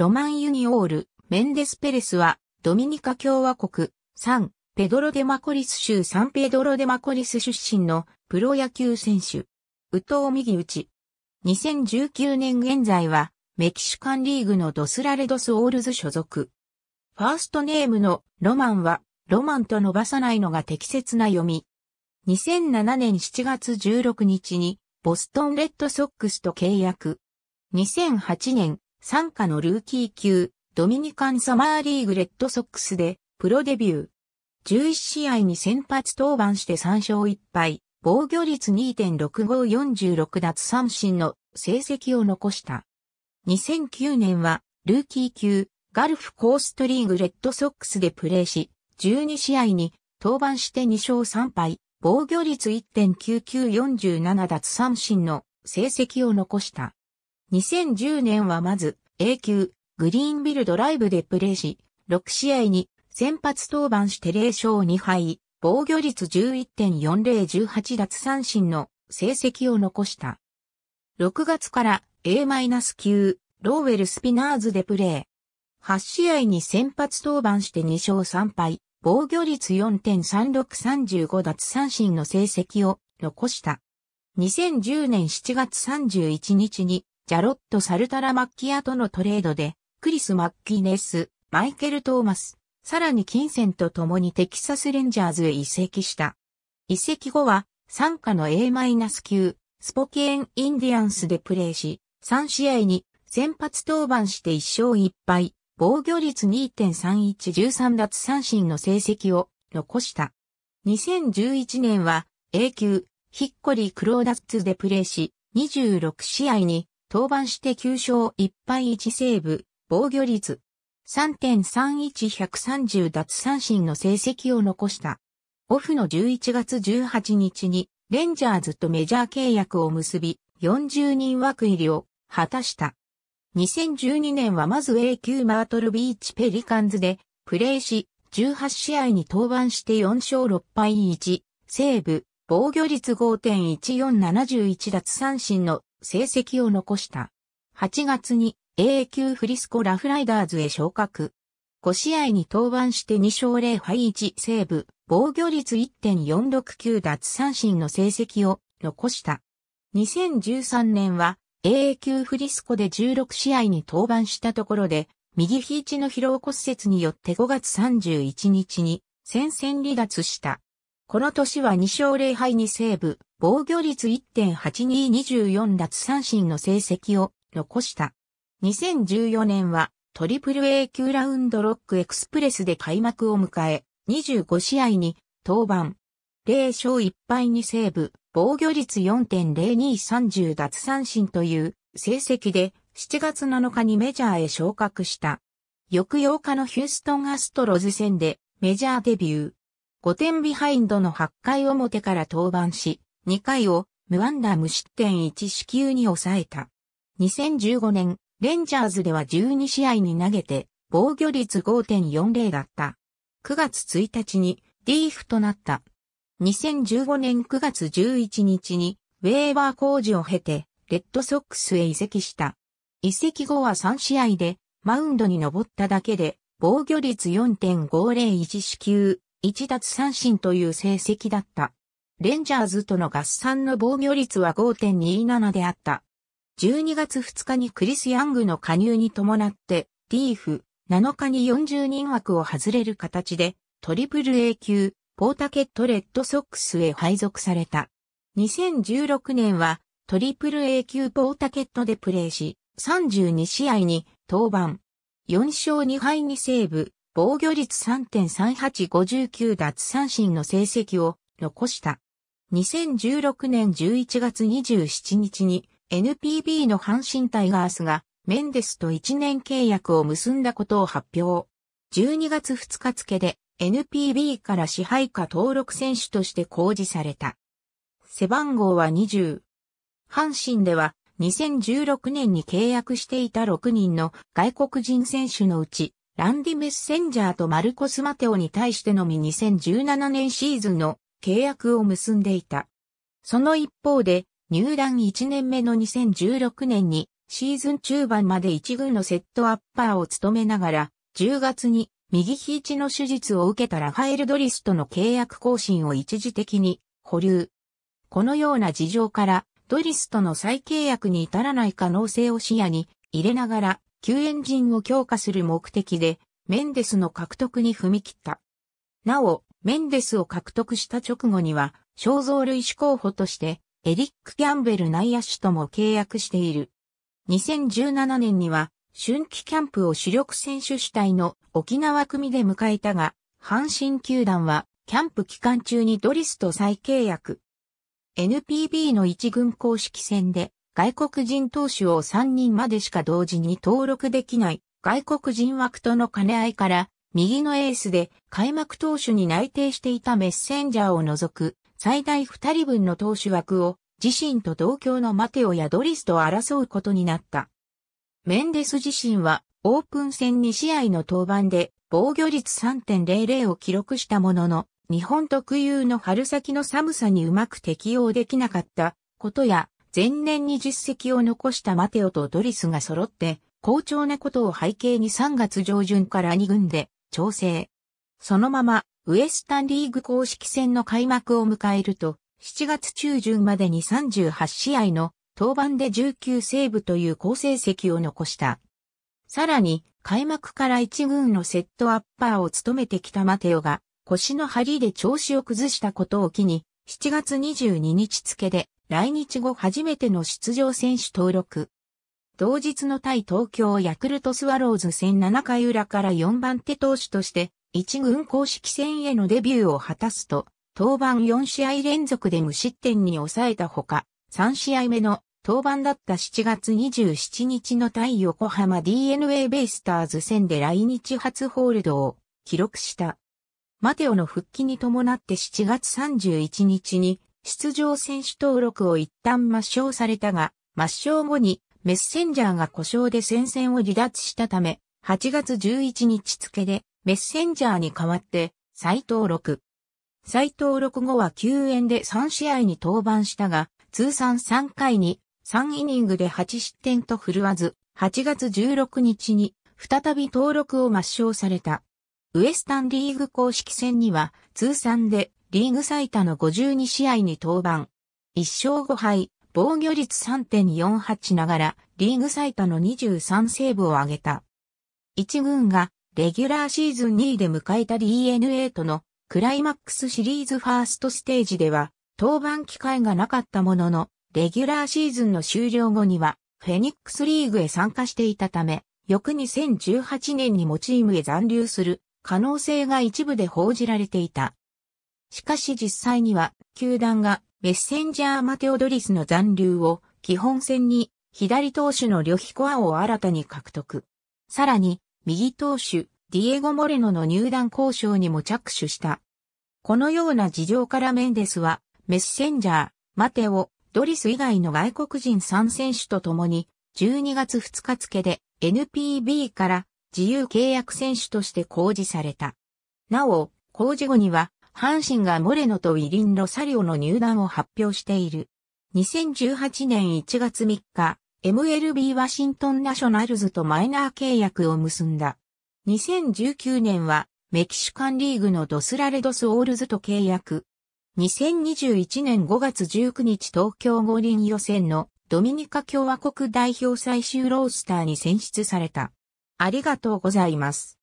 ロマン・ユニオール、メンデス・ペレスは、ドミニカ共和国、サン、ペドロ・デ・マコリス州サンペドロ・デ・マコリス出身のプロ野球選手。宇藤右打ち。2019年現在は、メキシカンリーグのドスラレドス・オールズ所属。ファーストネームのロマンは、ロマンと伸ばさないのが適切な読み。2007年7月16日に、ボストンレッドソックスと契約。2008年参加のルーキー級、ドミニカンサマーリーグレッドソックスで、プロデビュー。11試合に先発登板して3勝1敗、防御率2.6546奪三振の成績を残した。2009年は、ルーキー級、ガルフコーストリーグレッドソックスでプレーし、12試合に登板して2勝3敗、防御率1.9947奪三振の成績を残した。2010年はまず、A 級、グリーンビルドライブでプレーし、6試合に先発登板して0勝2敗、防御率11.4018奪三振の成績を残した。6月から A-9、ローウェルスピナーズでプレー。8試合に先発登板して2勝3敗、防御率4.3635奪三振の成績を残した。2010年7月31日にジャロット・サルタラ・マッキアとのトレードで、クリス・マッキネス、マイケル・トーマス、さらに金銭と共にテキサス・レンジャーズへ移籍した。移籍後は、参加の A- 9スポケーン・インディアンスでプレーし、3試合に先発登板して1勝1敗、防御率2.3113奪三振の成績を残した。2011年は A 級、ヒッコリー・クローダッツでプレーし、26試合に登板して9勝1敗1セーブ、防御率3.31130奪三振の成績を残した。オフの11月18日にレンジャーズとメジャー契約を結び40人枠入りを果たした。2012年はまず A 級マートルビーチペリカンズでプレーし18試合に登板して4勝6敗1、セーブ、防御率5.1471奪三振の成績を残した。8月に A 級フリスコラフライダーズへ昇格。5試合に登板して2勝0敗1セーブ、防御率1.469奪三振の成績を残した。2013年は AA 級フリスコで16試合に登板したところで、右肘の疲労骨折によって5月31日に戦線離脱した。この年は2勝0敗にセーブ、防御率1.8224奪三振の成績を残した。2014年はトリプル A 級ラウンドロックエクスプレスで開幕を迎え、25試合に登板。0勝1敗にセーブ、防御率4.0230奪三振という成績で7月7日にメジャーへ昇格した。翌8日のヒューストンアストロズ戦でメジャーデビュー。5点ビハインドの8回表から登板し、2回を無安打無失点1四球に抑えた。2015年、レンジャーズでは12試合に投げて、防御率5.40だった。9月1日にリーフとなった。2015年9月11日にウェーバー工事を経て、レッドソックスへ移籍した。移籍後は3試合でマウンドに登っただけで、防御率4.501支球、1奪三振という成績だった。レンジャーズとの合算の防御率は5.27であった。12月2日にクリス・ヤングの加入に伴って、リーフ、7日に40人枠を外れる形で、トリプル A 級、ポータケット・レッドソックスへ配属された。2016年は、トリプル A 級ポータケットでプレーし、32試合に登板。4勝2敗にセーブ、防御率3.3859奪三振の成績を残した。2016年11月27日に NPB の阪神タイガースがメンデスと1年契約を結んだことを発表。12月2日付で NPB から支配下登録選手として公示された。背番号は20。阪神では2016年に契約していた6人の外国人選手のうちランディ・メッセンジャーとマルコス・マテオに対してのみ2017年シーズンの契約を結んでいた。その一方で、入団1年目の2016年に、シーズン中盤まで1軍のセットアッパーを務めながら、10月に右肘の手術を受けたラファエル・ドリスとの契約更新を一時的に保留。このような事情から、ドリスとの再契約に至らない可能性を視野に入れながら、救援陣を強化する目的で、メンデスの獲得に踏み切った。なお、メンデスを獲得した直後には、肖像類種候補として、エリック・キャンベル内野手とも契約している。2017年には、春季キャンプを主力選手主体の沖縄組で迎えたが、阪神球団は、キャンプ期間中にドリスと再契約。NPB の一軍公式戦で、外国人投手を3人までしか同時に登録できない外国人枠との兼ね合いから、右のエースで開幕投手に内定していたメッセンジャーを除く最大2人分の投手枠を自身と同郷のマテオやドリスと争うことになった。メンデス自身はオープン戦2試合の登板で防御率3.00を記録したものの、日本特有の春先の寒さにうまく適応できなかったことや、前年に実績を残したマテオとドリスが揃って、好調なことを背景に3月上旬から2軍で調整。そのまま、ウエスタンリーグ公式戦の開幕を迎えると、7月中旬までに38試合の登板で19セーブという好成績を残した。さらに、開幕から1軍のセットアッパーを務めてきたマテオが、腰の張りで調子を崩したことを機に、7月22日付で来日後初めての出場選手登録。同日の対東京ヤクルトスワローズ戦7回裏から4番手投手として、1軍公式戦へのデビューを果たすと、登板4試合連続で無失点に抑えたほか、3試合目の登板だった7月27日の対横浜 DNA ベイスターズ戦で来日初ホールドを記録した。マテオの復帰に伴って7月31日に出場選手登録を一旦抹消されたが、抹消後にメッセンジャーが故障で戦線を離脱したため、8月11日付でメッセンジャーに代わって再登録。再登録後は救援で3試合に登板したが、通算3回に3イニングで8失点と振るわず、8月16日に再び登録を抹消された。ウエスタンリーグ公式戦には通算でリーグ最多の52試合に登板。1勝5敗、防御率3.48ながら、リーグ最多の23セーブを挙げた。1軍が、レギュラーシーズン2位で迎えた DNA とのクライマックスシリーズファーストステージでは、登板機会がなかったものの、レギュラーシーズンの終了後には、フェニックスリーグへ参加していたため、翌2018年にもチームへ残留する可能性が一部で報じられていた。しかし実際には、球団がメッセンジャー・マテオドリスの残留を基本戦に左投手の旅費コアを新たに獲得。さらに、右投手、ディエゴ・モレノの入団交渉にも着手した。このような事情からメンデスは、メッセンジャー、マテオ、ドリス以外の外国人3選手と共に、12月2日付で NPB から自由契約選手として公示された。なお、公示後には、阪神がモレノとイリン・ロサリオの入団を発表している。2018年1月3日、MLB ワシントンナショナルズとマイナー契約を結んだ。2019年はメキシカンリーグのドスラレドスオールズと契約。2021年5月19日東京五輪予選のドミニカ共和国代表最終ロースターに選出された。ありがとうございます。